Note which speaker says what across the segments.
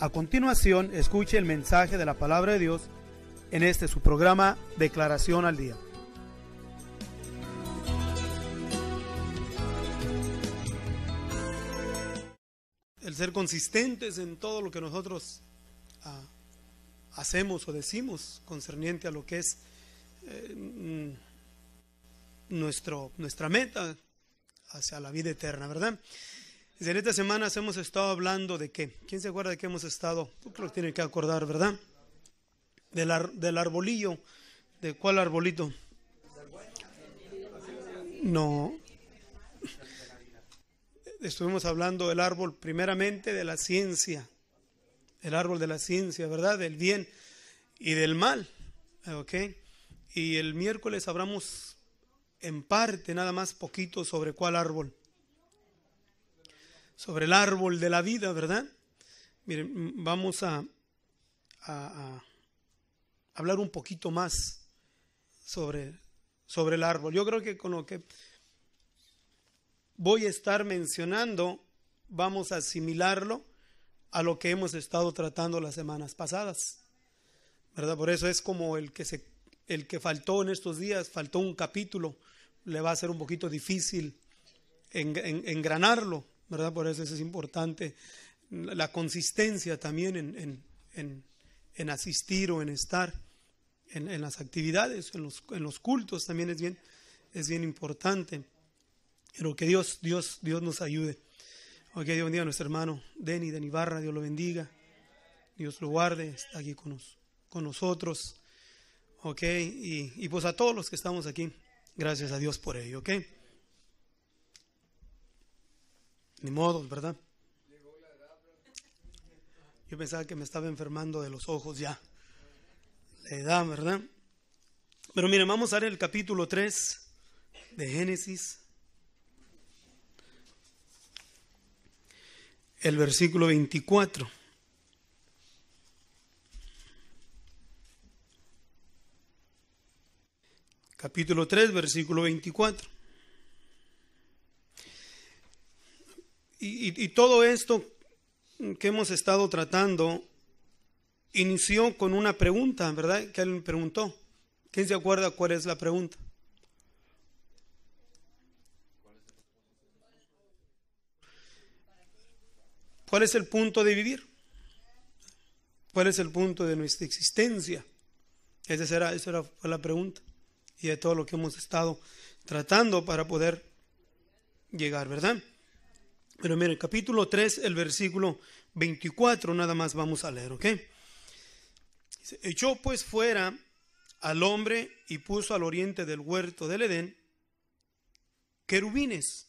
Speaker 1: A continuación, escuche el mensaje de la palabra de Dios en este su programa Declaración al Día. El ser consistentes en todo lo que nosotros ah, hacemos o decimos concerniente a lo que es eh, mm, nuestro, nuestra meta hacia la vida eterna, ¿verdad? En estas semanas hemos estado hablando de qué. ¿Quién se acuerda de qué hemos estado? Tú creo que tiene que acordar, ¿verdad? Del, del arbolillo. ¿De cuál arbolito? No. Estuvimos hablando del árbol primeramente de la ciencia. El árbol de la ciencia, ¿verdad? Del bien y del mal. ¿Ok? Y el miércoles hablamos en parte nada más poquito sobre cuál árbol sobre el árbol de la vida, ¿verdad? Miren, vamos a, hablar un poquito más sobre, sobre el árbol. Yo creo que con lo que voy a estar mencionando, vamos a asimilarlo a lo que hemos estado tratando las semanas pasadas. ¿Verdad? Por eso es como el que se el que faltó en estos días, faltó un capítulo, le va a ser un poquito difícil engranarlo, ¿verdad? Por eso, es importante la consistencia también en, en, en, en asistir o en estar en, las actividades, los, en los, cultos también es bien, es bien importante. Pero que Dios, Dios, Dios nos ayude. Ok, Dios bendiga a nuestro hermano Denny, Denny Barra, Dios lo bendiga. Dios lo guarde, está aquí con, con nosotros. Ok, y, y pues a todos los que estamos aquí, gracias a Dios por ello, ok. Ni modo, ¿verdad? Yo pensaba que me estaba enfermando de los ojos ya. La edad, ¿verdad? Pero miren, vamos a ver el capítulo 3 de Génesis. El versículo 24. Capítulo 3, versículo 24. Y, todo esto que hemos estado tratando inició con una pregunta, ¿verdad? Que alguien preguntó. ¿Quién se acuerda cuál es la pregunta? ¿Cuál es el punto de vivir? ¿Cuál es el punto de nuestra existencia? Esa era, esa era fue la pregunta y de todo lo que hemos estado tratando para poder llegar, ¿verdad? Pero miren, capítulo 3, el versículo 24, nada más vamos a leer, ¿ok? Echó pues fuera al hombre y puso al oriente del huerto del Edén querubines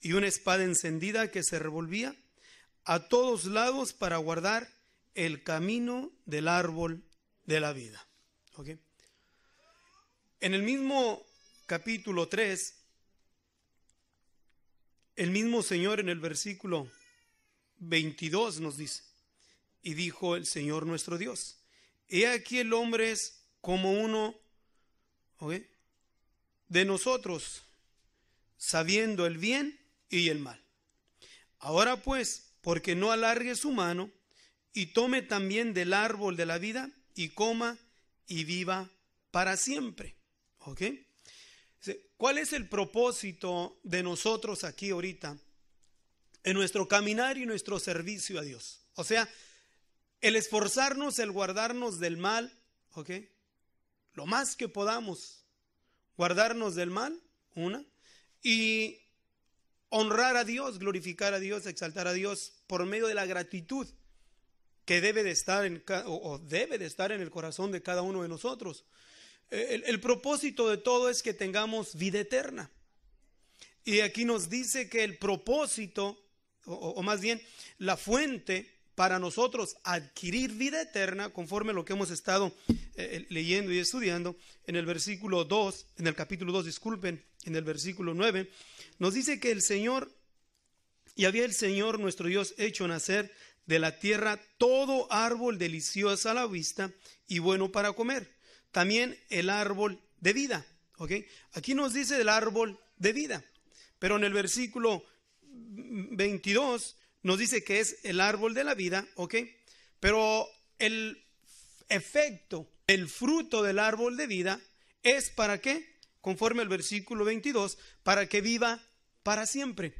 Speaker 1: y una espada encendida que se revolvía a todos lados para guardar el camino del árbol de la vida. ¿ok? En el mismo capítulo 3 el mismo Señor en el versículo 22 nos dice, y dijo el Señor nuestro Dios, he aquí el hombre es como uno de nosotros, sabiendo el bien y el mal. Ahora pues, porque no alargue su mano y tome también del árbol de la vida y coma y viva para siempre. ¿Ok? ¿Cuál es el propósito de nosotros aquí ahorita en nuestro caminar y nuestro servicio a Dios? O sea, el esforzarnos, el guardarnos del mal, ¿ok? Lo más que podamos, guardarnos del mal, una, y honrar a Dios, glorificar a Dios, exaltar a Dios por medio de la gratitud que debe de estar en, o debe de estar en el corazón de cada uno de nosotros el, propósito de todo es que tengamos vida eterna. Y aquí nos dice que el propósito, o, más bien la fuente para nosotros adquirir vida eterna, conforme a lo que hemos estado eh, eh, leyendo y estudiando, en el versículo 2, en el capítulo 2, disculpen, en el versículo 9, nos dice que el Señor, y había el Señor nuestro Dios hecho nacer de la tierra todo árbol delicioso a la vista y bueno para comer también el árbol de vida. ¿ok? Aquí nos dice el árbol de vida, pero en el versículo 22 nos dice que es el árbol de la vida, ¿ok? Pero el efecto, el fruto del árbol de vida es para qué? Conforme al versículo 22, para que viva para siempre.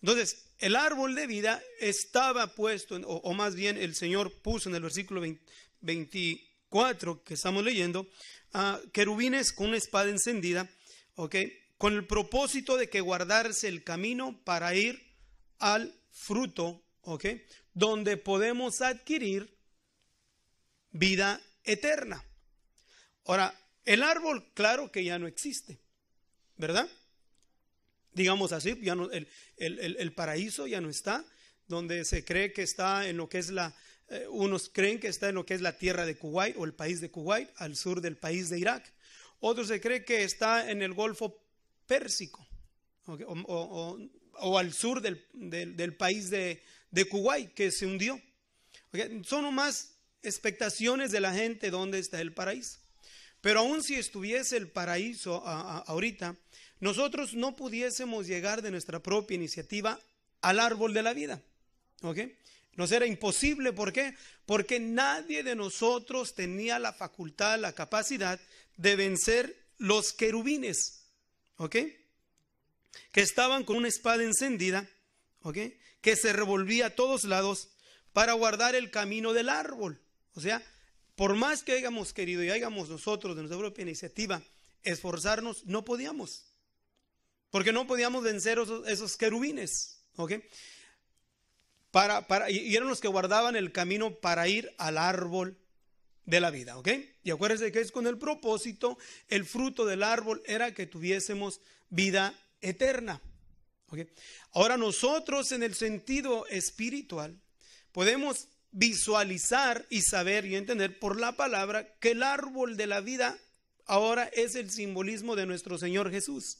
Speaker 1: Entonces, el árbol de vida estaba puesto, o, más bien el Señor puso en el versículo 22, 4 que estamos leyendo, querubines con una espada encendida, ¿ok? Con el propósito de que guardarse el camino para ir al fruto, ¿ok? Donde podemos adquirir vida eterna. Ahora, el árbol, claro que ya no existe, ¿verdad? Digamos así, ya no, el paraíso ya no está, donde se cree que está en lo que es la, eh, unos creen que está en lo que es la tierra de Kuwait o el país de Kuwait, al sur del país de Irak. Otros se cree que está en el Golfo Pérsico o, al sur del, del, país de, de, Kuwait que se hundió. son más expectaciones de la gente dónde está el paraíso. Pero aun si estuviese el paraíso ahorita, nosotros no pudiésemos llegar de nuestra propia iniciativa al árbol de la vida. ¿Ok? Nos era imposible, ¿por qué? Porque nadie de nosotros tenía la facultad, la capacidad de vencer los querubines, ¿ok? Que estaban con una espada encendida, ¿ok? Que se revolvía a todos lados para guardar el camino del árbol. O sea, por más que hayamos querido y hayamos nosotros de nuestra propia iniciativa esforzarnos, no podíamos. Porque no podíamos vencer esos, esos querubines, ¿ok? para, y eran los que guardaban el camino para ir al árbol de la vida, ¿ok? Y acuérdense que es con el propósito, el fruto del árbol era que tuviésemos vida eterna. ¿ok? Ahora nosotros en el sentido espiritual podemos visualizar y saber y entender por la palabra que el árbol de la vida ahora es el simbolismo de nuestro Señor Jesús,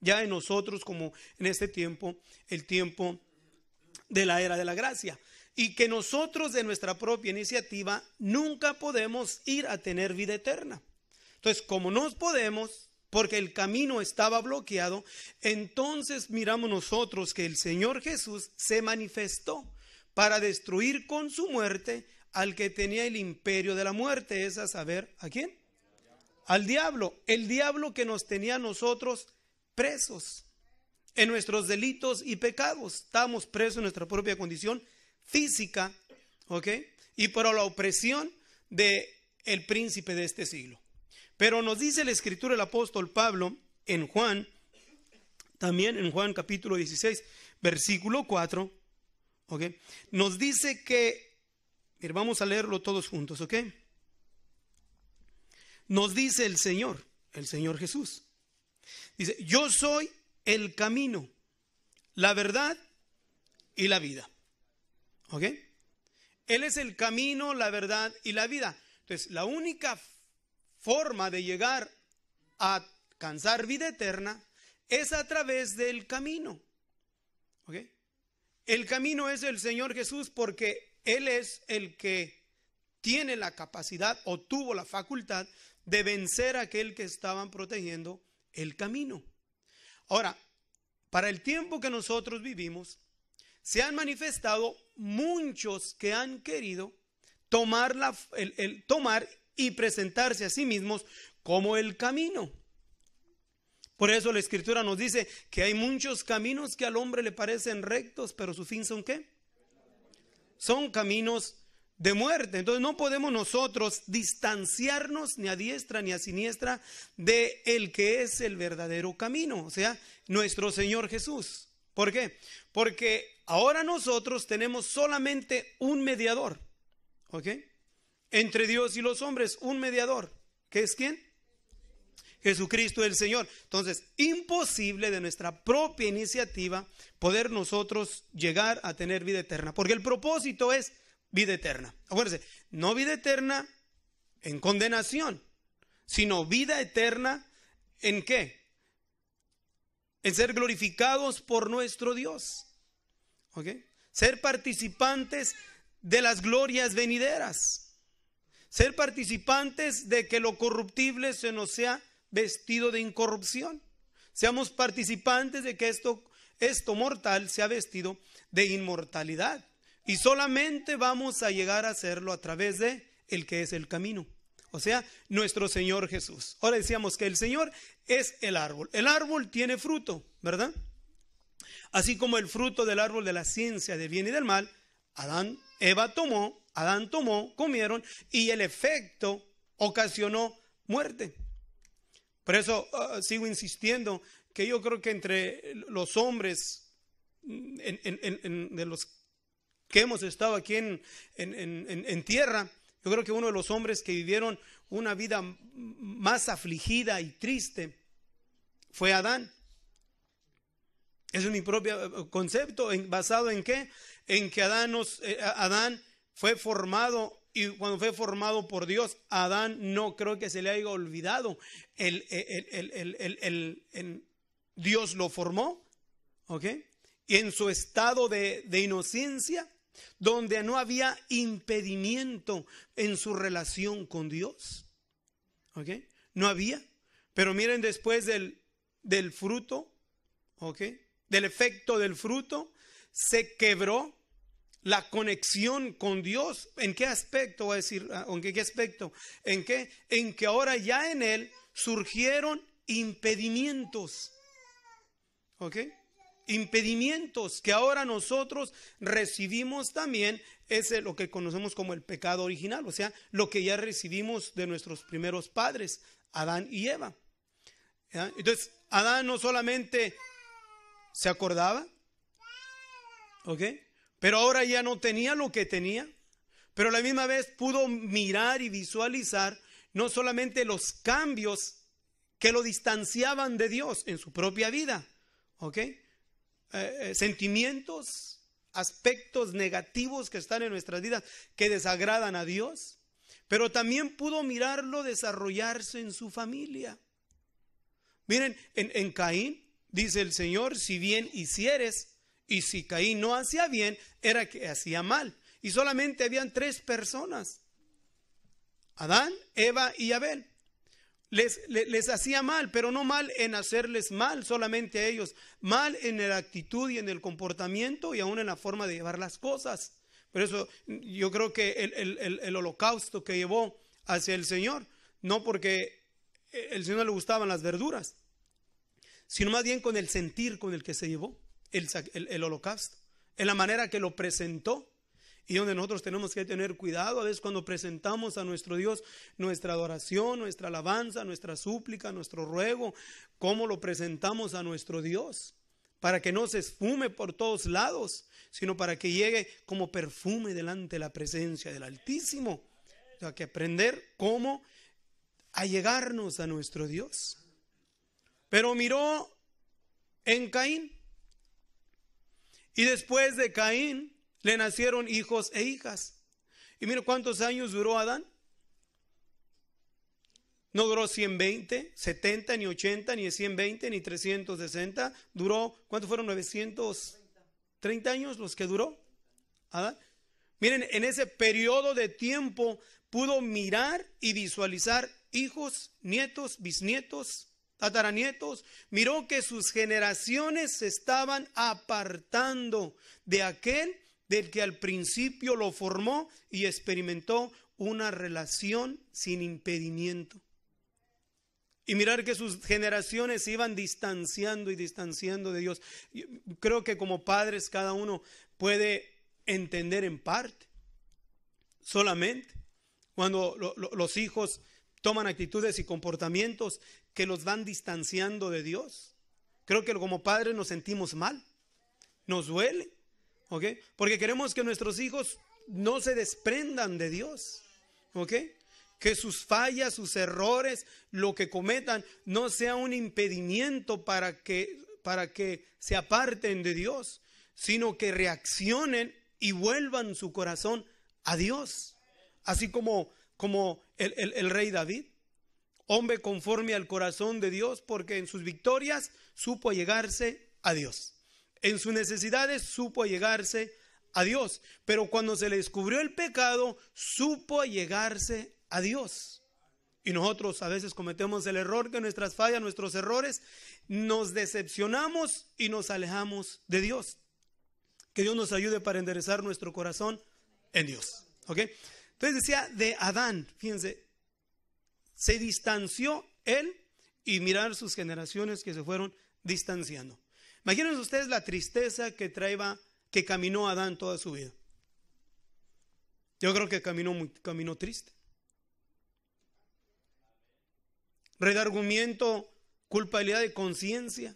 Speaker 1: ya en nosotros como en este tiempo, el tiempo de la era de la gracia y que nosotros de nuestra propia iniciativa nunca podemos ir a tener vida eterna. Entonces, como no podemos, porque el camino estaba bloqueado, entonces miramos nosotros que el Señor Jesús se manifestó para destruir con su muerte al que tenía el imperio de la muerte, es a saber, ¿a quién? Al diablo, el diablo que nos tenía a nosotros presos en nuestros delitos y pecados. Estamos presos en nuestra propia condición física, ¿ok? Y por la opresión del el príncipe de este siglo. Pero nos dice la escritura el apóstol Pablo en Juan, también en Juan capítulo 16, versículo 4, ¿ok? Nos dice que, vamos a leerlo todos juntos, ¿ok? Nos dice el Señor, el Señor Jesús. Dice, yo soy el camino, la verdad y la vida. ¿Ok? Él es el camino, la verdad y la vida. Entonces, la única forma de llegar a alcanzar vida eterna es a través del camino. El camino es el Señor Jesús porque Él es el que tiene la capacidad o tuvo la facultad de vencer a aquel que estaban protegiendo el camino. Ahora, para el tiempo que nosotros vivimos, se han manifestado muchos que han querido tomar, tomar y presentarse a sí mismos como el camino. Por eso la escritura nos dice que hay muchos caminos que al hombre le parecen rectos, pero su fin son qué? Son caminos de muerte. Entonces no podemos nosotros distanciarnos ni a diestra ni a siniestra de el que es el verdadero camino, o sea, nuestro Señor Jesús. ¿Por qué? Porque ahora nosotros tenemos solamente un mediador, ¿ok? Entre Dios y los hombres, un mediador, ¿qué es quién? Jesucristo el Señor. Entonces, imposible de nuestra propia iniciativa poder nosotros llegar a tener vida eterna, porque el propósito es vida eterna. Acuérdense, no vida eterna en condenación, sino vida eterna en qué? En ser glorificados por nuestro Dios. Ser participantes de las glorias venideras. Ser participantes de que lo corruptible se nos sea vestido de incorrupción. Seamos participantes de que esto, esto mortal sea vestido de inmortalidad. Y solamente vamos a llegar a hacerlo a través de el que es el camino. O sea, nuestro Señor Jesús. Ahora decíamos que el Señor es el árbol. El árbol tiene fruto, ¿verdad? Así como el fruto del árbol de la ciencia del bien y del mal, Adán, Eva tomó, Adán tomó, comieron y el efecto ocasionó muerte. Por eso ah, sigo insistiendo que yo creo que entre los hombres de los que hemos estado aquí en, en, en, tierra, yo creo que uno de los hombres que vivieron una vida más afligida y triste fue Adán. es mi propio eh, concepto, basado en qué? En que Adán, nos, eh, Adán fue formado y cuando fue formado por Dios, Adán no creo que se le haya olvidado. El, eh, el, el, el Dios lo formó, ¿ok? Y en su estado de, de inocencia, donde no había impedimento en su relación con Dios. ¿Ok? No había. Pero miren después del, fruto, ¿ok? Del efecto del fruto, se quebró la conexión con Dios. ¿En qué aspecto? Voy a decir, ah, ¿en qué, qué aspecto? ¿En qué? En que ahora ya en Él surgieron impedimientos. ¿Ok? impedimientos que ahora nosotros recibimos también es eh, lo que conocemos como el pecado original, o sea, lo que ya recibimos de nuestros primeros padres, Adán y Eva. Entonces, Adán no solamente se acordaba, ¿ok? Pero ahora ya no tenía lo que tenía, pero la misma vez pudo mirar y visualizar no solamente los cambios que lo distanciaban de Dios en su propia vida, ¿ok? Eh, eh, sentimientos, aspectos negativos que están en nuestras vidas que desagradan a Dios, pero también pudo mirarlo desarrollarse en su familia. Miren, en, en Caín dice el Señor, si bien hicieres, y si Caín no hacía bien, era que hacía mal. Y solamente habían tres personas, Adán, Eva y Abel les, hacía mal, pero no mal en hacerles mal solamente a ellos, mal en la actitud y en el comportamiento y aún en la forma de llevar las cosas. Por eso yo creo que el, holocausto que llevó hacia el Señor, no porque el Señor le gustaban las verduras, sino más bien con el sentir con el que se llevó el, holocausto, en la manera que lo presentó, y donde nosotros tenemos que tener cuidado a veces cuando presentamos a nuestro Dios nuestra adoración, nuestra alabanza, nuestra súplica, nuestro ruego, cómo lo presentamos a nuestro Dios, para que no se esfume por todos lados, sino para que llegue como perfume delante de la presencia del Altísimo. O que aprender cómo allegarnos a nuestro Dios. Pero miró en Caín. Y después de Caín, le nacieron hijos e hijas. Y mire cuántos años duró Adán. No duró 120, 70, ni 80, ni 120, ni 360. Duró, ¿cuántos fueron? 930 años los que duró Adán. Miren, en ese periodo de tiempo pudo mirar y visualizar hijos, nietos, bisnietos, tataranietos. Miró que sus generaciones se estaban apartando de aquel del que al principio lo formó y experimentó una relación sin impedimento. Y mirar que sus generaciones se iban distanciando y distanciando de Dios. creo que como padres cada uno puede entender en parte, solamente, cuando los hijos toman actitudes y comportamientos que los van distanciando de Dios. Creo que como padres nos sentimos mal, nos duele, porque queremos que nuestros hijos no se desprendan de Dios, ¿ok? Que sus fallas, sus errores, lo que cometan, no sea un impedimento para que, para que se aparten de Dios, sino que reaccionen y vuelvan su corazón a Dios, así como, como el rey David hombre conforme al corazón de Dios, porque en sus victorias supo llegarse a Dios en sus necesidades supo llegarse a Dios, pero cuando se le descubrió el pecado, supo llegarse a Dios. Y nosotros a veces cometemos el error que nuestras fallas, nuestros errores, nos decepcionamos y nos alejamos de Dios. Que Dios nos ayude para enderezar nuestro corazón en Dios. Entonces decía de Adán, fíjense, se distanció él y mirar sus generaciones que se fueron distanciando. Imagínense ustedes la tristeza que traía, que caminó Adán toda su vida. Yo creo que caminó, muy, caminó triste. Regargumento, culpabilidad de conciencia.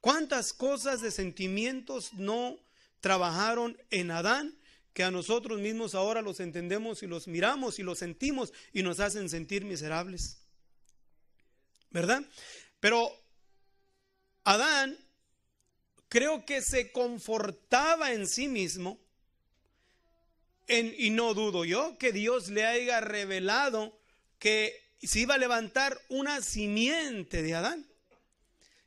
Speaker 1: ¿Cuántas cosas de sentimientos no trabajaron en Adán que a nosotros mismos ahora los entendemos y los miramos y los sentimos y nos hacen sentir miserables? ¿Verdad? Pero Adán creo que se confortaba en sí mismo. En, y no dudo yo que Dios le haya revelado que se iba a levantar una simiente de Adán,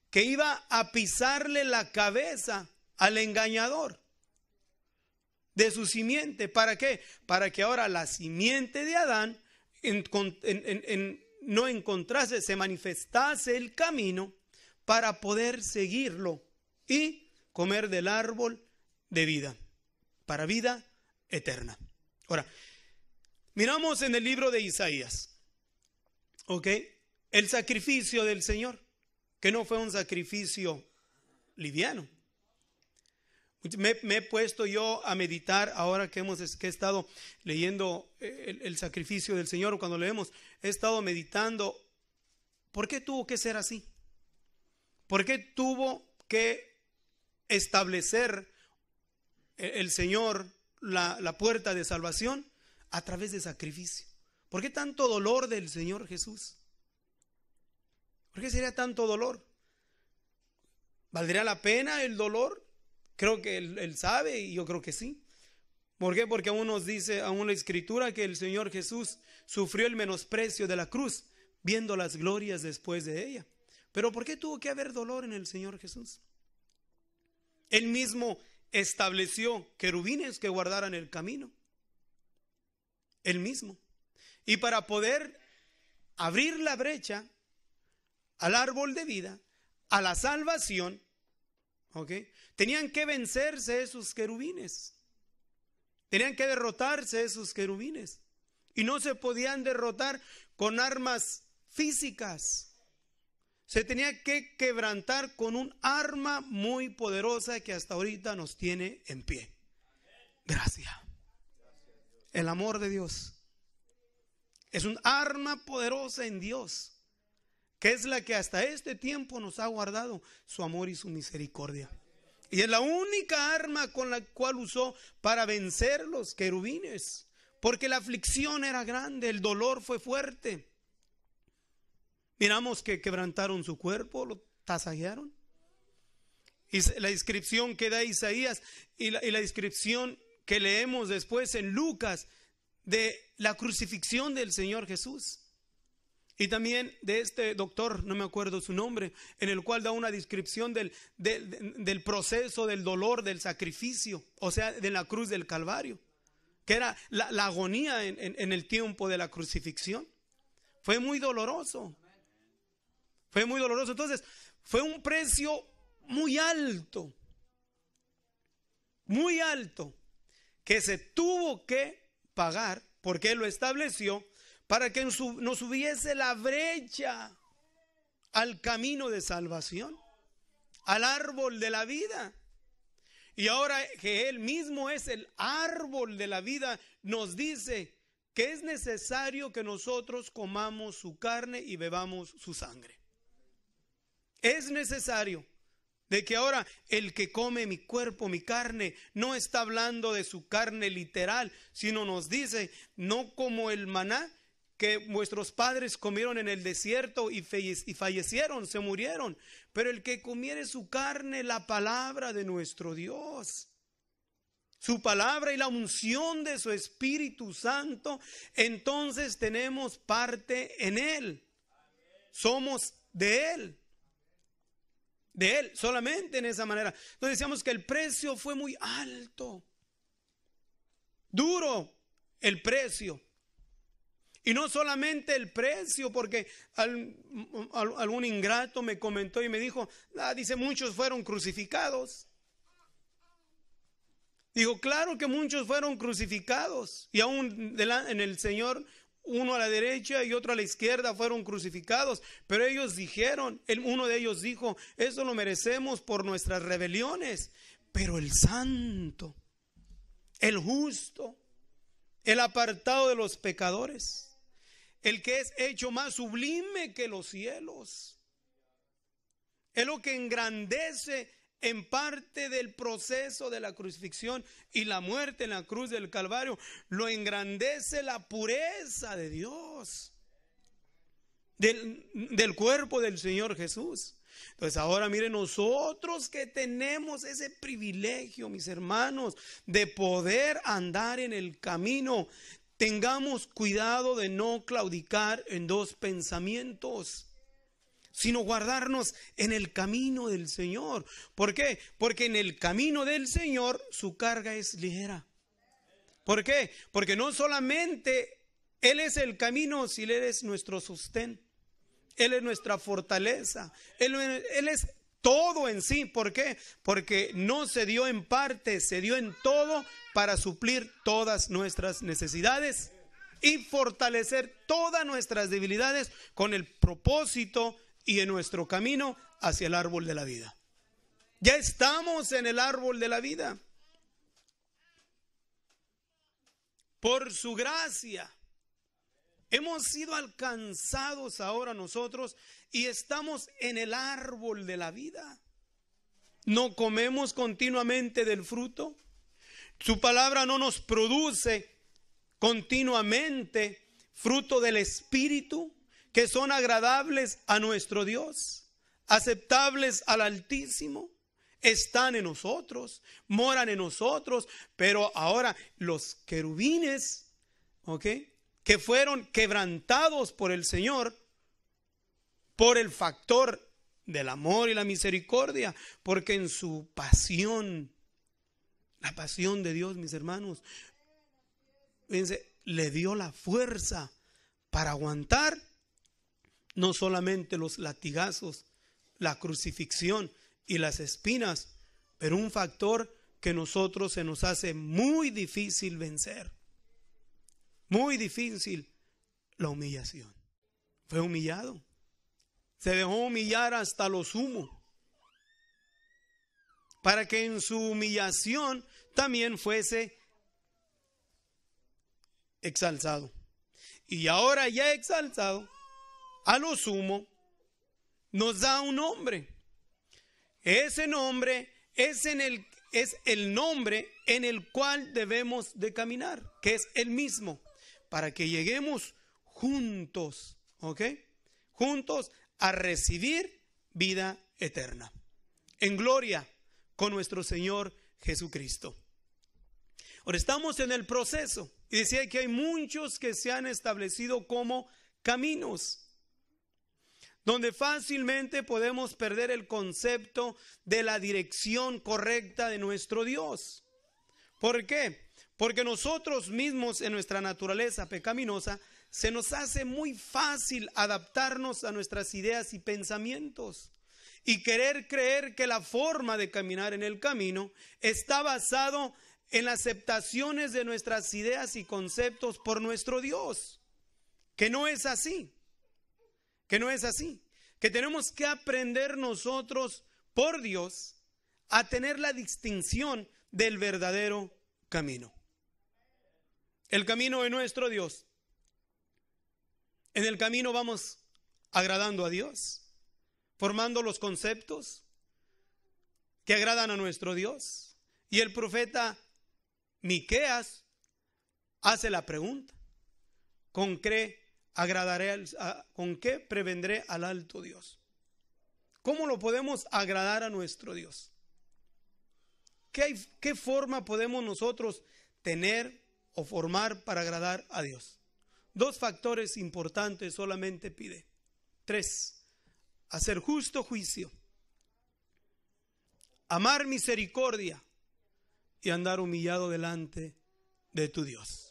Speaker 1: que iba a pisarle la cabeza al engañador de su simiente. ¿Para qué? Para que ahora la simiente de Adán no encontrase, se manifestase el camino para poder seguirlo y comer del árbol de vida, para vida eterna. Ahora, miramos en el libro de Isaías, ¿ok? El sacrificio del Señor, que no fue un sacrificio liviano. Me, he puesto yo a meditar ahora que, hemos, he estado leyendo eh, el, el sacrificio del Señor, cuando leemos, he estado meditando, ¿por qué tuvo que ser así? ¿Por qué tuvo que establecer eh, el Señor la, puerta de salvación a través de sacrificio. ¿Por qué tanto dolor del Señor Jesús? ¿Por qué sería tanto dolor? ¿Valdría la pena el dolor? Creo que él, sabe y yo creo que sí. ¿Por qué? Porque aún nos dice, aún la escritura, que el Señor Jesús sufrió el menosprecio de la cruz, viendo las glorias después de ella. Pero ¿por qué tuvo que haber dolor en el Señor Jesús? Él mismo estableció querubines que guardaran el camino. Él mismo. Y para poder abrir la brecha al árbol de vida, a la salvación, ¿ok? Tenían que vencerse esos querubines. Tenían que derrotarse esos querubines. Y no se podían derrotar con armas físicas se tenía que quebrantar con un arma muy poderosa que hasta ahorita nos tiene en pie. Gracias. El amor de Dios. Es un arma poderosa en Dios, que es la que hasta este tiempo nos ha guardado su amor y su misericordia. Y es la única arma con la cual usó para vencer los querubines, porque la aflicción era grande, el dolor fue fuerte. Miramos que quebrantaron su cuerpo, lo tasajearon. Y la descripción que da Isaías y la, y descripción que leemos después en Lucas de la crucifixión del Señor Jesús. Y también de este doctor, no me acuerdo su nombre, en el cual da una descripción del, del, proceso, del dolor, del sacrificio, o sea, de la cruz del Calvario, que era la, agonía en, el tiempo de la crucifixión. Fue muy doloroso. Fue muy doloroso. Entonces, fue un precio muy alto, muy alto, que se tuvo que pagar porque Él lo estableció para que nos hubiese la brecha al camino de salvación, al árbol de la vida. Y ahora que Él mismo es el árbol de la vida, nos dice que es necesario que nosotros comamos su carne y bebamos su sangre. Es necesario de que ahora el que come mi cuerpo, mi carne, no está hablando de su carne literal, sino nos dice, no como el maná que vuestros padres comieron en el desierto y, fallecieron, se murieron, pero el que comiere su carne, la palabra de nuestro Dios. Su palabra y la unción de su Espíritu Santo, entonces tenemos parte en Él. Somos de Él de Él, solamente en esa manera. Entonces decíamos que el precio fue muy alto, duro el precio. Y no solamente el precio, porque algún ingrato me comentó y me dijo, ah, dice, muchos fueron crucificados. Digo, claro que muchos fueron crucificados y aún en el Señor uno a la derecha y otro a la izquierda fueron crucificados, pero ellos dijeron, uno de ellos dijo, eso lo merecemos por nuestras rebeliones, pero el santo, el justo, el apartado de los pecadores, el que es hecho más sublime que los cielos, es lo que engrandece en parte del proceso de la crucifixión y la muerte en la cruz del Calvario, lo engrandece la pureza de Dios, del, cuerpo del Señor Jesús. Entonces ahora mire nosotros que tenemos ese privilegio, mis hermanos, de poder andar en el camino, tengamos cuidado de no claudicar en dos pensamientos sino guardarnos en el camino del Señor. ¿Por qué? Porque en el camino del Señor su carga es ligera. ¿Por qué? Porque no solamente Él es el camino, sino Él es nuestro sustén, Él es nuestra fortaleza. Él, es todo en sí. ¿Por qué? Porque no se dio en parte, se dio en todo para suplir todas nuestras necesidades y fortalecer todas nuestras debilidades con el propósito y en nuestro camino hacia el árbol de la vida. Ya estamos en el árbol de la vida. Por su gracia. Hemos sido alcanzados ahora nosotros y estamos en el árbol de la vida. No comemos continuamente del fruto. Su palabra no nos produce continuamente fruto del Espíritu que son agradables a nuestro Dios, aceptables al Altísimo, están en nosotros, moran en nosotros, pero ahora los querubines, ¿ok? Que fueron quebrantados por el Señor, por el factor del amor y la misericordia, porque en su pasión, la pasión de Dios, mis hermanos, fíjense, le dio la fuerza para aguantar no solamente los latigazos, la crucifixión y las espinas, pero un factor que nosotros se nos hace muy difícil vencer. Muy difícil la humillación. Fue humillado. Se dejó humillar hasta lo sumo. Para que en su humillación también fuese exaltado. Y ahora ya exaltado, a lo sumo, nos da un nombre. Ese nombre es, en el, el nombre en el cual debemos de caminar, que es el mismo, para que lleguemos juntos, ¿ok? Juntos a recibir vida eterna, en gloria con nuestro Señor Jesucristo. Ahora estamos en el proceso y decía que hay muchos que se han establecido como caminos, donde fácilmente podemos perder el concepto de la dirección correcta de nuestro Dios. ¿Por qué? Porque nosotros mismos en nuestra naturaleza pecaminosa se nos hace muy fácil adaptarnos a nuestras ideas y pensamientos y querer creer que la forma de caminar en el camino está basado en las aceptaciones de nuestras ideas y conceptos por nuestro Dios, que no es así que no es así, que tenemos que aprender nosotros por Dios a tener la distinción del verdadero camino. El camino de nuestro Dios. En el camino vamos agradando a Dios, formando los conceptos que agradan a nuestro Dios. Y el profeta Miqueas hace la pregunta: ¿Con agradaré con qué prevendré al alto Dios. ¿Cómo lo podemos agradar a nuestro Dios? qué forma podemos nosotros tener o formar para agradar a Dios? Dos factores importantes solamente pide. Tres, hacer justo juicio, amar misericordia y andar humillado delante de tu Dios.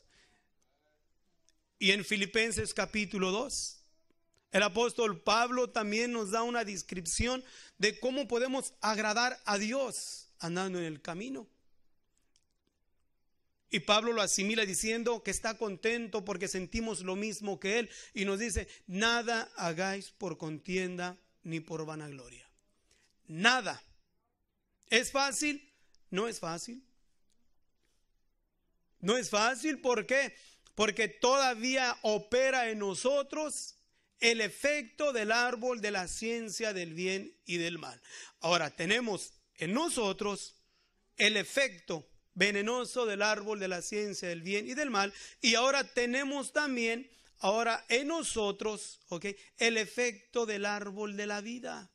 Speaker 1: Y en Filipenses capítulo 2, el apóstol Pablo también nos da una descripción de cómo podemos agradar a Dios andando en el camino. Y Pablo lo asimila diciendo que está contento porque sentimos lo mismo que él y nos dice, nada hagáis por contienda ni por vanagloria. Nada. ¿Es fácil? No es fácil. No es fácil, ¿por qué? porque todavía opera en nosotros el efecto del árbol de la ciencia del bien y del mal. Ahora tenemos en nosotros el efecto venenoso del árbol de la ciencia del bien y del mal, y ahora tenemos también, ahora en nosotros, ¿ok? El efecto del árbol de la vida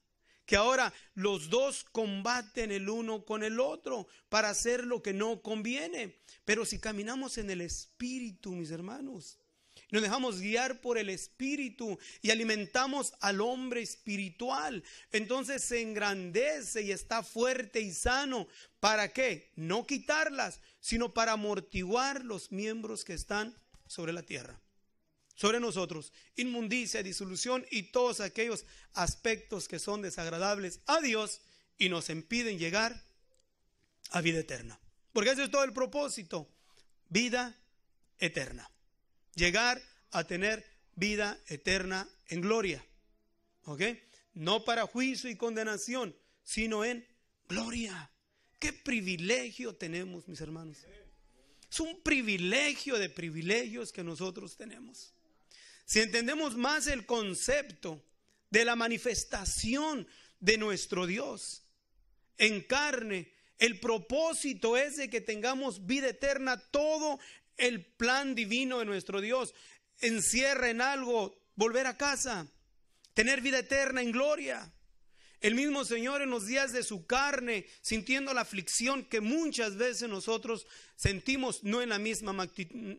Speaker 1: ahora los dos combaten el uno con el otro para hacer lo que no conviene. Pero si caminamos en el Espíritu, mis hermanos, nos dejamos guiar por el Espíritu y alimentamos al hombre espiritual. Entonces se engrandece y está fuerte y sano. ¿Para qué? No quitarlas, sino para amortiguar los miembros que están sobre la tierra sobre nosotros, inmundicia, disolución y todos aquellos aspectos que son desagradables a Dios y nos impiden llegar a vida eterna. Porque ese es todo el propósito, vida eterna. Llegar a tener vida eterna en gloria. ¿Ok? No para juicio y condenación, sino en gloria. Qué privilegio tenemos, mis hermanos. Es un privilegio de privilegios que nosotros tenemos si entendemos más el concepto de la manifestación de nuestro Dios en carne, el propósito es de que tengamos vida eterna. Todo el plan divino de nuestro Dios encierra en algo volver a casa, tener vida eterna en gloria. El mismo Señor en los días de su carne, sintiendo la aflicción que muchas veces nosotros sentimos, no en la misma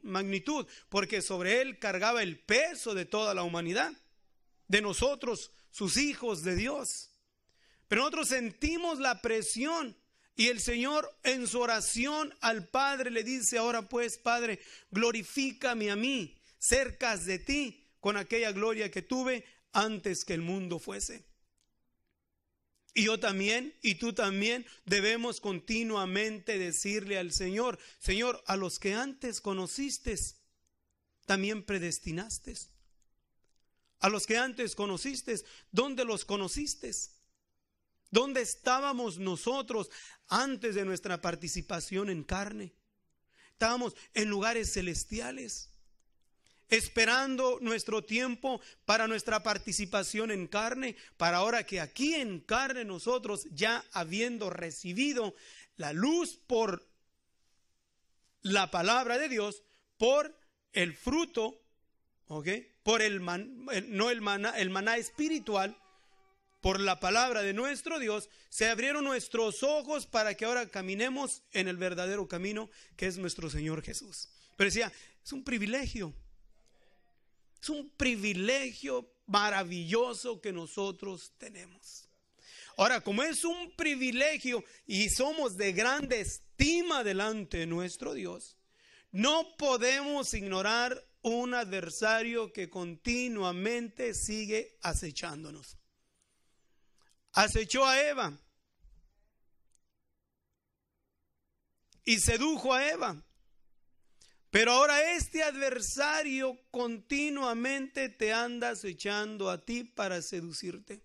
Speaker 1: magnitud, porque sobre Él cargaba el peso de toda la humanidad, de nosotros, sus hijos de Dios. Pero nosotros sentimos la presión y el Señor en su oración al Padre le dice, ahora pues, Padre, glorifícame a mí, cercas de ti, con aquella gloria que tuve antes que el mundo fuese. Y yo también, y tú también, debemos continuamente decirle al Señor, Señor, a los que antes conociste, también predestinaste. A los que antes conociste, ¿dónde los conociste? ¿Dónde estábamos nosotros antes de nuestra participación en carne? Estábamos en lugares celestiales esperando nuestro tiempo para nuestra participación en carne, para ahora que aquí en carne nosotros ya habiendo recibido la luz por la palabra de Dios, por el fruto, ¿ok? Por el, no el maná, el maná espiritual, por la palabra de nuestro Dios, se abrieron nuestros ojos para que ahora caminemos en el verdadero camino que es nuestro Señor Jesús. Pero decía, es un privilegio es un privilegio maravilloso que nosotros tenemos. Ahora, como es un privilegio y somos de grande estima delante de nuestro Dios, no podemos ignorar un adversario que continuamente sigue acechándonos. Acechó a Eva y sedujo a Eva. Pero ahora este adversario continuamente te anda acechando a ti para seducirte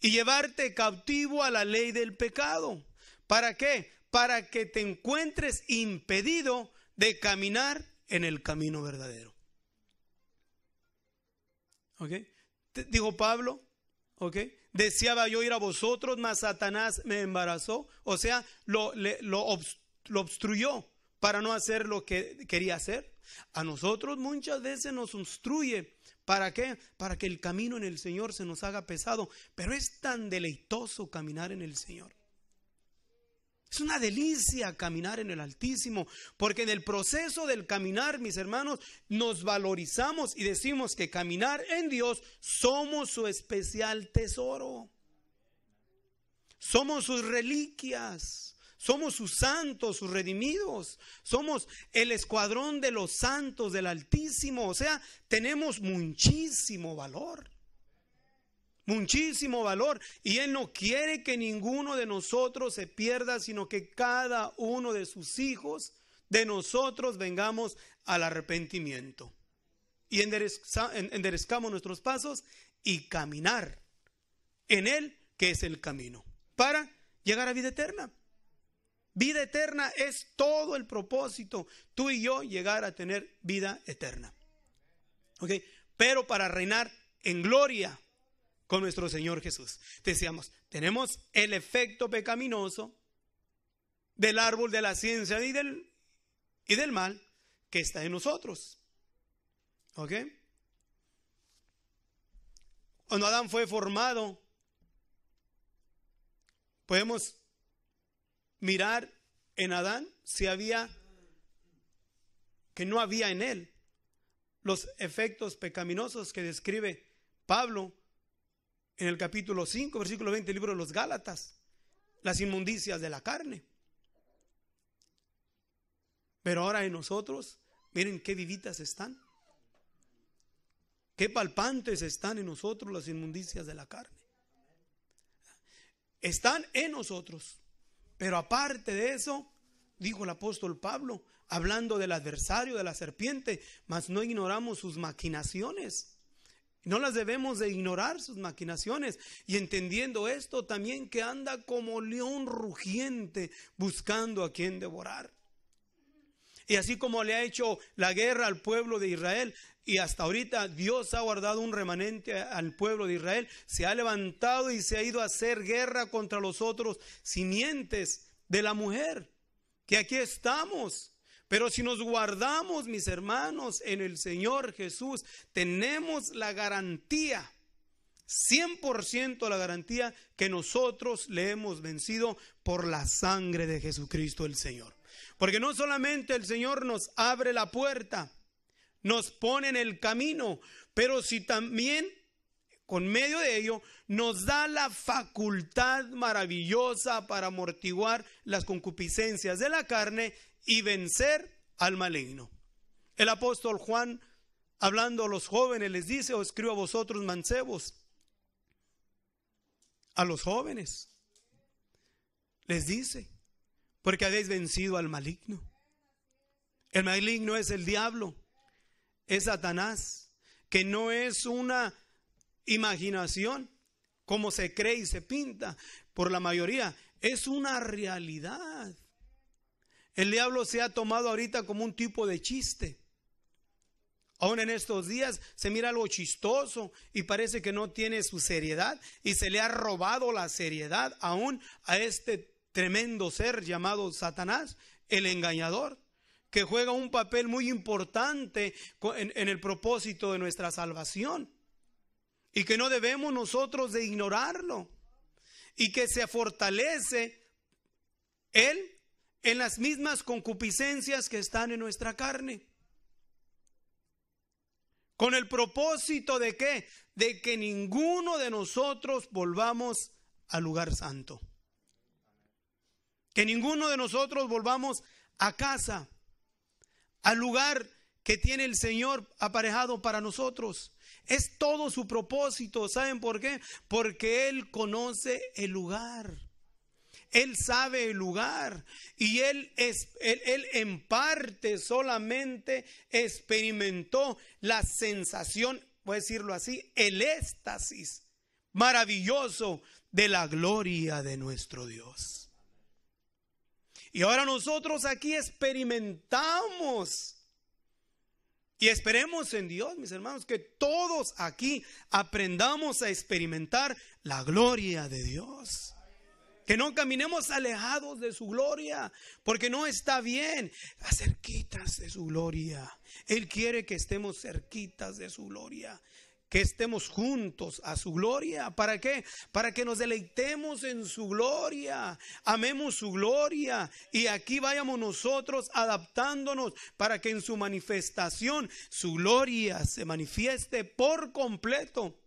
Speaker 1: y llevarte cautivo a la ley del pecado. ¿Para qué? Para que te encuentres impedido de caminar en el camino verdadero. Dijo Pablo, Deseaba yo ir a vosotros, mas Satanás me embarazó. O sea, lo, lo obstruyó para no hacer lo que quería hacer. A nosotros muchas veces nos obstruye. ¿Para qué? Para que el camino en el Señor se nos haga pesado. Pero es tan deleitoso caminar en el Señor. Es una delicia caminar en el Altísimo, porque en el proceso del caminar, mis hermanos, nos valorizamos y decimos que caminar en Dios somos su especial tesoro. Somos sus reliquias. Somos sus santos, sus redimidos. Somos el escuadrón de los santos del Altísimo. O sea, tenemos muchísimo valor. Muchísimo valor. Y Él no quiere que ninguno de nosotros se pierda, sino que cada uno de sus hijos, de nosotros, vengamos al arrepentimiento. Y enderezcamos nuestros pasos y caminar en Él, que es el camino, para llegar a vida eterna. Vida eterna es todo el propósito, tú y yo llegar a tener vida eterna. ¿Ok? Pero para reinar en gloria con nuestro Señor Jesús. Decíamos, tenemos el efecto pecaminoso del árbol de la ciencia y del, y del mal que está en nosotros. ¿Ok? Cuando Adán fue formado, podemos mirar en Adán si había, que no había en él los efectos pecaminosos que describe Pablo en el capítulo 5, versículo 20 del libro de los Gálatas, las inmundicias de la carne. Pero ahora en nosotros, miren qué vivitas están, qué palpantes están en nosotros las inmundicias de la carne. Están en nosotros. Pero aparte de eso, dijo el apóstol Pablo, hablando del adversario, de la serpiente, mas no ignoramos sus maquinaciones. No las debemos de ignorar sus maquinaciones. Y entendiendo esto también que anda como león rugiente buscando a quien devorar. Y así como le ha hecho la guerra al pueblo de Israel, y hasta ahorita Dios ha guardado un remanente al pueblo de Israel, se ha levantado y se ha ido a hacer guerra contra los otros simientes de la mujer. Que aquí estamos. Pero si nos guardamos, mis hermanos, en el Señor Jesús, tenemos la garantía, 100% la garantía que nosotros le hemos vencido por la sangre de Jesucristo el Señor. Porque no solamente el Señor nos abre la puerta, nos pone en el camino, pero si también con medio de ello nos da la facultad maravillosa para amortiguar las concupiscencias de la carne y vencer al maligno. El apóstol Juan, hablando a los jóvenes, les dice, o oh, escribo a vosotros mancebos, a los jóvenes, les dice, porque habéis vencido al maligno. El maligno es el diablo, es Satanás, que no es una imaginación como se cree y se pinta por la mayoría, es una realidad. El diablo se ha tomado ahorita como un tipo de chiste. Aún en estos días se mira algo chistoso y parece que no tiene su seriedad y se le ha robado la seriedad aún a este tremendo ser llamado Satanás, el engañador, que juega un papel muy importante en, el propósito de nuestra salvación y que no debemos nosotros de ignorarlo y que se fortalece él en las mismas concupiscencias que están en nuestra carne. Con el propósito de qué? De que ninguno de nosotros volvamos al lugar santo. Que ninguno de nosotros volvamos a casa, al lugar que tiene el Señor aparejado para nosotros. Es todo su propósito. ¿Saben por qué? Porque Él conoce el lugar. Él sabe el lugar y él, es, él, en parte solamente experimentó la sensación, voy a decirlo así, el éxtasis maravilloso de la gloria de nuestro Dios. Y ahora nosotros aquí experimentamos y esperemos en Dios, mis hermanos, que todos aquí aprendamos a experimentar la gloria de Dios. Que no caminemos alejados de su gloria, porque no está bien. Cerquitas de su gloria. Él quiere que estemos cerquitas de su gloria que estemos juntos a su gloria. ¿Para qué? Para que nos deleitemos en su gloria, amemos su gloria y aquí vayamos nosotros adaptándonos para que en su manifestación su gloria se manifieste por completo,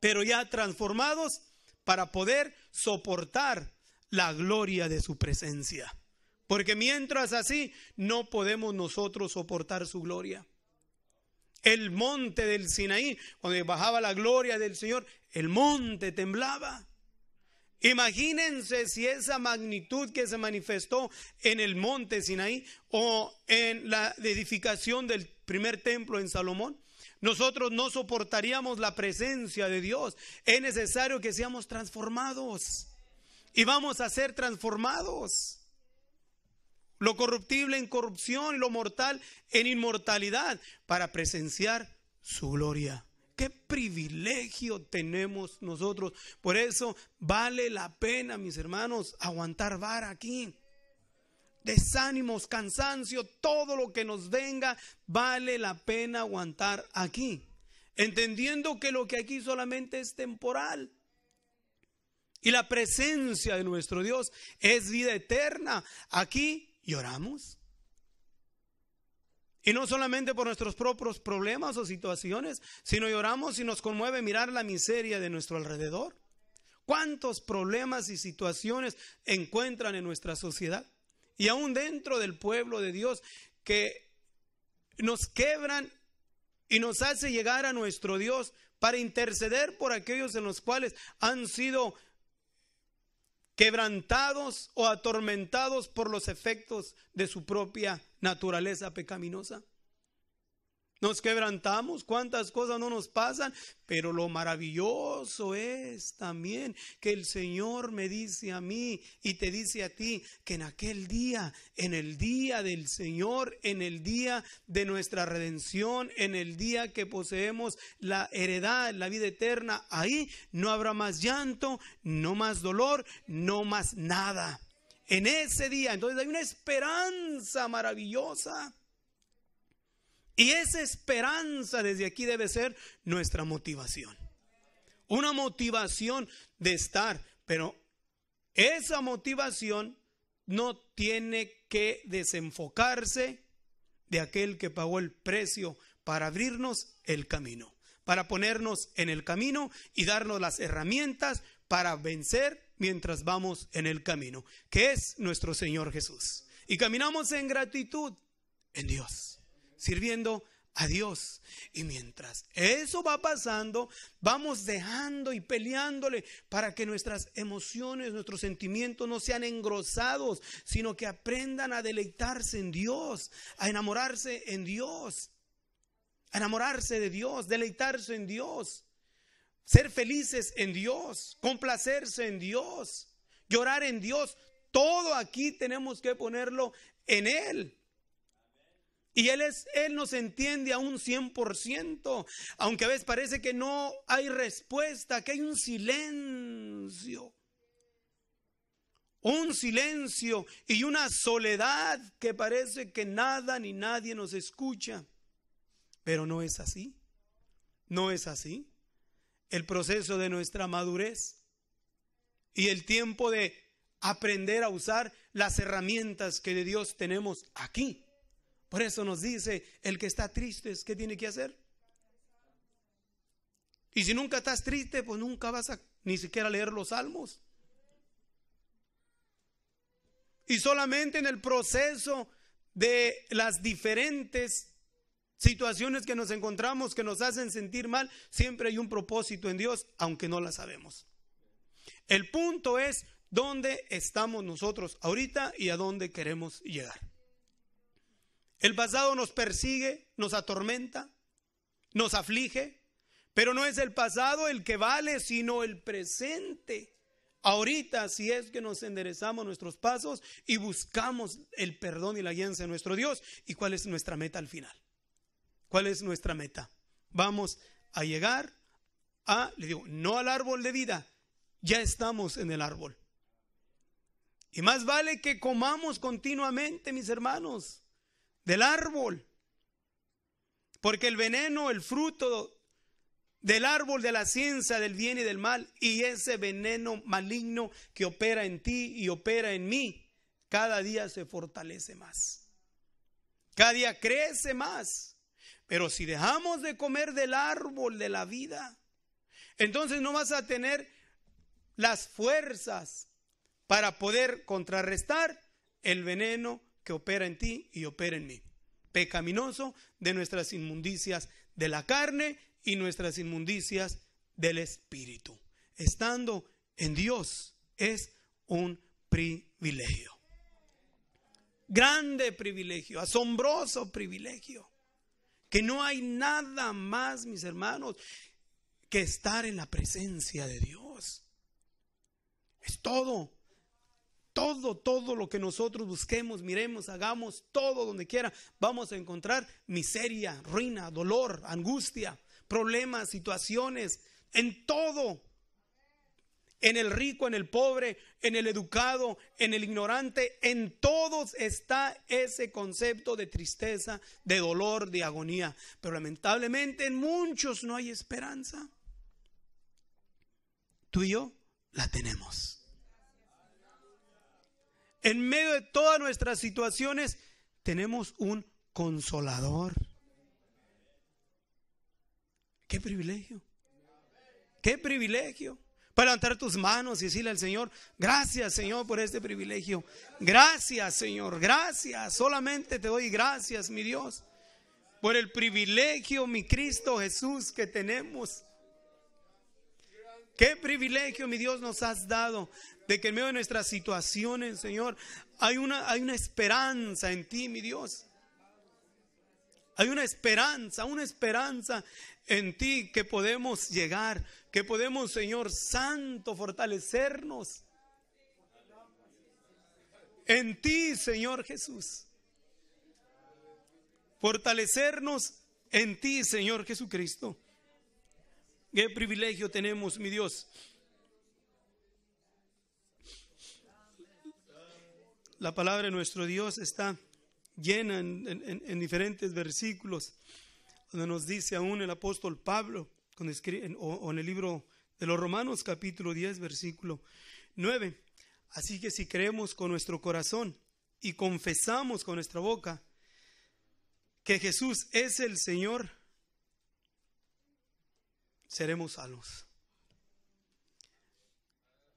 Speaker 1: pero ya transformados para poder soportar la gloria de su presencia. Porque mientras así, no podemos nosotros soportar su gloria. El monte del Sinaí, cuando bajaba la gloria del Señor, el monte temblaba. Imagínense si esa magnitud que se manifestó en el monte Sinaí o en la edificación del primer templo en Salomón. Nosotros no soportaríamos la presencia de Dios. Es necesario que seamos transformados. Y vamos a ser transformados lo corruptible en corrupción y lo mortal en inmortalidad para presenciar su gloria. Qué privilegio tenemos nosotros. Por eso vale la pena, mis hermanos, aguantar vara aquí. Desánimos, cansancio, todo lo que nos venga, vale la pena aguantar aquí. Entendiendo que lo que aquí solamente es temporal. Y la presencia de nuestro Dios es vida eterna. Aquí ¿Lloramos? Y no solamente por nuestros propios problemas o situaciones, sino lloramos y nos conmueve mirar la miseria de nuestro alrededor. ¿Cuántos problemas y situaciones encuentran en nuestra sociedad? Y aún dentro del pueblo de Dios que nos quebran y nos hace llegar a nuestro Dios para interceder por aquellos en los cuales han sido quebrantados o atormentados por los efectos de su propia naturaleza pecaminosa. Nos quebrantamos, cuántas cosas no nos pasan, pero lo maravilloso es también que el Señor me dice a mí y te dice a ti que en aquel día, en el día del Señor, en el día de nuestra redención, en el día que poseemos la heredad, la vida eterna, ahí no habrá más llanto, no más dolor, no más nada. En ese día, entonces hay una esperanza maravillosa. Y esa esperanza desde aquí debe ser nuestra motivación. Una motivación de estar, pero esa motivación no tiene que desenfocarse de aquel que pagó el precio para abrirnos el camino, para ponernos en el camino y darnos las herramientas para vencer mientras vamos en el camino, que es nuestro Señor Jesús. Y caminamos en gratitud en Dios sirviendo a Dios. Y mientras eso va pasando, vamos dejando y peleándole para que nuestras emociones, nuestros sentimientos no sean engrosados, sino que aprendan a deleitarse en Dios, a enamorarse en Dios, a enamorarse de Dios, deleitarse en Dios, ser felices en Dios, complacerse en Dios, llorar en Dios. Todo aquí tenemos que ponerlo en Él. Y Él, es, él nos entiende a un 100%, aunque a veces parece que no hay respuesta, que hay un silencio. Un silencio y una soledad que parece que nada ni nadie nos escucha. Pero no es así. No es así. El proceso de nuestra madurez y el tiempo de aprender a usar las herramientas que de Dios tenemos aquí por eso nos dice, el que está triste, ¿qué tiene que hacer? Y si nunca estás triste, pues nunca vas a ni siquiera leer los salmos. Y solamente en el proceso de las diferentes situaciones que nos encontramos que nos hacen sentir mal, siempre hay un propósito en Dios, aunque no la sabemos. El punto es dónde estamos nosotros ahorita y a dónde queremos llegar. El pasado nos persigue, nos atormenta, nos aflige, pero no es el pasado el que vale, sino el presente. Ahorita, si es que nos enderezamos nuestros pasos y buscamos el perdón y la alianza de nuestro Dios, ¿y cuál es nuestra meta al final? ¿Cuál es nuestra meta? Vamos a llegar a, le digo, no al árbol de vida, ya estamos en el árbol. Y más vale que comamos continuamente, mis hermanos del árbol. Porque el veneno, el fruto del árbol de la ciencia del bien y del mal, y ese veneno maligno que opera en ti y opera en mí, cada día se fortalece más. Cada día crece más. Pero si dejamos de comer del árbol de la vida, entonces no vas a tener las fuerzas para poder contrarrestar el veneno que opera en ti y opera en mí. Pecaminoso de nuestras inmundicias de la carne y nuestras inmundicias del espíritu. Estando en Dios es un privilegio. Grande privilegio, asombroso privilegio. Que no hay nada más, mis hermanos, que estar en la presencia de Dios. Es todo todo, todo lo que nosotros busquemos, miremos, hagamos, todo donde quiera, vamos a encontrar miseria, ruina, dolor, angustia, problemas, situaciones, en todo. En el rico, en el pobre, en el educado, en el ignorante, en todos está ese concepto de tristeza, de dolor, de agonía. Pero lamentablemente en muchos no hay esperanza. Tú y yo la tenemos. En medio de todas nuestras situaciones tenemos un consolador. Qué privilegio. Qué privilegio. Para levantar tus manos y decirle al Señor, gracias Señor por este privilegio. Gracias Señor, gracias. Solamente te doy gracias, mi Dios, por el privilegio, mi Cristo Jesús, que tenemos Qué privilegio, mi Dios, nos has dado de que en medio de nuestras situaciones, Señor, hay una, hay una esperanza en ti, mi Dios. Hay una esperanza, una esperanza en ti que podemos llegar, que podemos, Señor Santo, fortalecernos. En ti, Señor Jesús. Fortalecernos en ti, Señor Jesucristo. Qué privilegio tenemos, mi Dios. La palabra de nuestro Dios está llena en, diferentes versículos, donde nos dice aún el apóstol Pablo, en, en el libro de los Romanos capítulo 10, versículo 9. Así que si creemos con nuestro corazón y confesamos con nuestra boca que Jesús es el Señor, seremos salvos.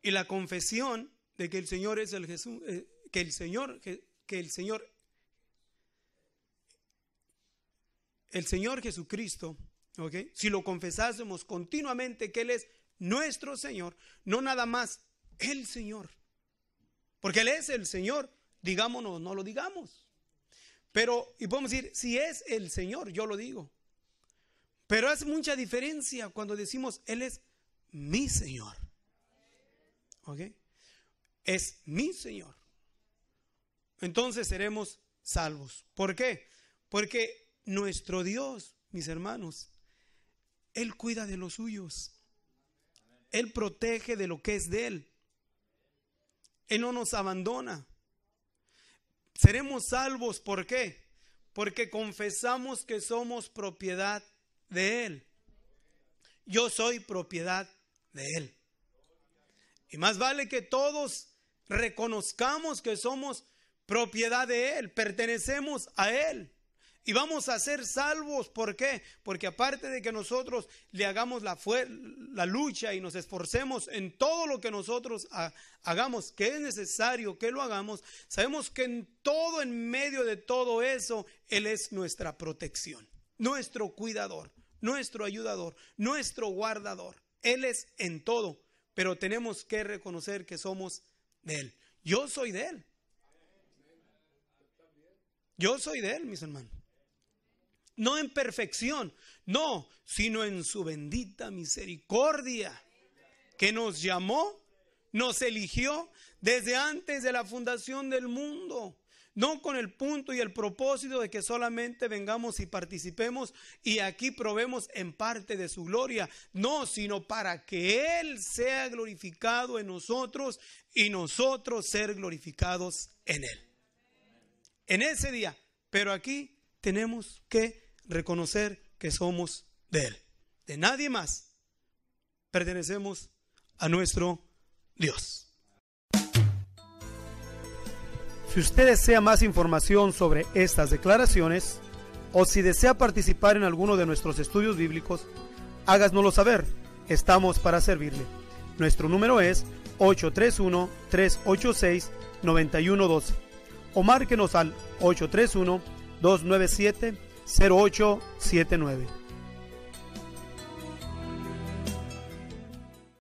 Speaker 1: Y la confesión de que el Señor es el Jesús, eh, que el Señor, que, el Señor, el Señor Jesucristo, si lo confesásemos continuamente que Él es nuestro Señor, no nada más el Señor, porque Él es el Señor, digámonos, no lo digamos. Pero, y podemos decir, si es el Señor, yo lo digo. Pero hace mucha diferencia cuando decimos, Él es mi Señor. ¿Ok? Es mi Señor. Entonces seremos salvos. ¿Por qué? Porque nuestro Dios, mis hermanos, Él cuida de los suyos. Él protege de lo que es de Él. Él no nos abandona. Seremos salvos, ¿por qué? Porque confesamos que somos propiedad de Él. Yo soy propiedad de Él. Y más vale que todos reconozcamos que somos propiedad de Él, pertenecemos a Él. Y vamos a ser salvos. ¿Por qué? Porque aparte de que nosotros le hagamos la, la lucha y nos esforcemos en todo lo que nosotros hagamos, que es necesario que lo hagamos, sabemos que en todo, en medio de todo eso, Él es nuestra protección, nuestro cuidador nuestro ayudador, nuestro guardador. Él es en todo, pero tenemos que reconocer que somos de Él. Yo soy de Él. Yo soy de Él, mis hermanos. No en perfección, no, sino en su bendita misericordia, que nos llamó, nos eligió desde antes de la fundación del mundo no con el punto y el propósito de que solamente vengamos y participemos y aquí probemos en parte de su gloria, no, sino para que Él sea glorificado en nosotros y nosotros ser glorificados en Él. En ese día, pero aquí tenemos que reconocer que somos de Él, de nadie más. Pertenecemos a nuestro Dios. Si usted desea más información sobre estas declaraciones o si desea participar en alguno de nuestros estudios bíblicos, háganoslo saber. Estamos para servirle. Nuestro número es 831-386-9112 o márquenos al 831-297-0879.